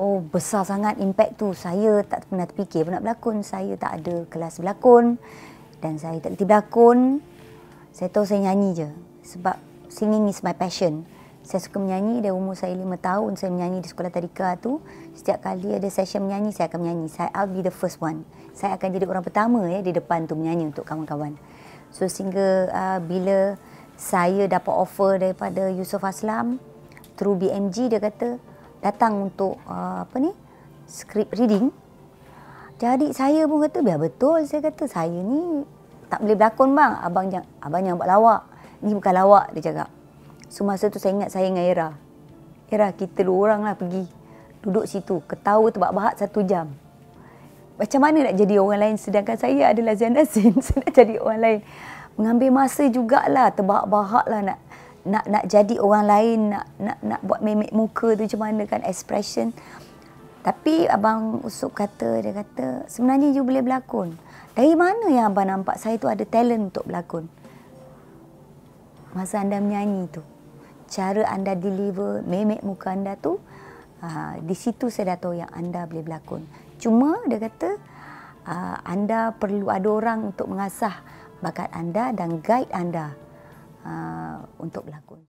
oh besar sangat impact tu. Saya tak pernah terfikir pun nak berlakon. Saya tak ada kelas berlakon dan saya tak reti berlakon. Saya tahu saya nyanyi je sebab singing is my passion. Saya suka menyanyi dari umur saya lima tahun saya menyanyi di sekolah tadika tu. Setiap kali ada session menyanyi saya akan menyanyi. Saya I'll be the first one. Saya akan jadi orang pertama ya di depan tu menyanyi untuk kawan-kawan. So sehingga uh, bila saya dapat offer daripada Yusof Aslam through BMG dia kata datang untuk uh, apa ni script reading. Jadi saya pun kata biar betul saya kata saya ni tak boleh berlakon bang. Abang yang abang yang buat lawak. Ni bukan lawak dia cakap. So masa tu saya ingat saya dengan Era. Era kita dua orang lah pergi. Duduk situ ketawa terbahak-bahak satu jam. Macam mana nak jadi orang lain sedangkan saya adalah Zian Nasin. saya nak jadi orang lain. Mengambil masa jugalah terbahak-bahak lah nak nak nak jadi orang lain nak nak nak buat mimik muka tu macam mana kan expression tapi abang usuk kata dia kata sebenarnya you boleh berlakon dari mana yang abang nampak saya tu ada talent untuk berlakon masa anda menyanyi tu cara anda deliver mimik muka anda tu ah, di situ saya dah tahu yang anda boleh berlakon cuma dia kata ah, anda perlu ada orang untuk mengasah bakat anda dan guide anda Uh, untuk berlakon.